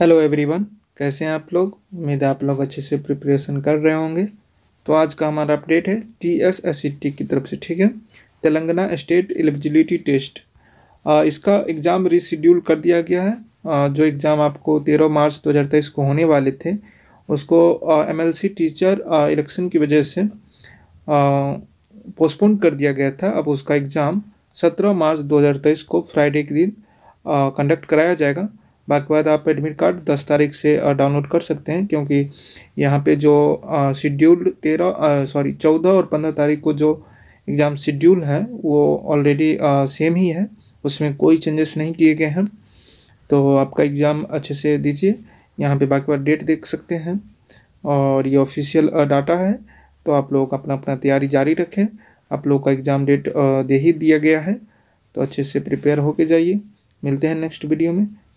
hello everyone कैसे हैं आप लोग उम्मीद है आप लोग अच्छे से प्रिपरेशन कर रहे होंगे तो आज का हमारा अपडेट है T S S C T की तरफ से ठीक है तेलंगाना स्टेट एलिजिबिलिटी टेस्ट इसका एग्ज़ाम रिशेड्यूल कर दिया गया है जो एग्ज़ाम आपको तेरह मार्च दो हज़ार तेईस को होने वाले थे उसको M L C teacher election की वजह से पोस्टपोन कर दिया गया था अब उसका एग्ज़ाम सत्रह मार्च दो हज़ार तेईस को फ्राइडे के दिन कंडक्ट कराया जाएगा बाकी बाद आप एडमिट कार्ड दस तारीख से डाउनलोड कर सकते हैं क्योंकि यहाँ पे जो शेड्यूल तेरह सॉरी चौदह और पंद्रह तारीख को जो एग्ज़ाम शेड्यूल है वो ऑलरेडी सेम ही है उसमें कोई चेंजेस नहीं किए गए हैं तो आपका एग्ज़ाम अच्छे से दीजिए यहाँ पे बाकी बार डेट देख सकते हैं और ये ऑफिशियल डाटा है तो आप लोग अपना अपना तैयारी जारी रखें आप लोग का एग्ज़ाम डेट दे ही दिया गया है तो अच्छे से प्रिपेयर होके जाइए मिलते हैं नेक्स्ट वीडियो में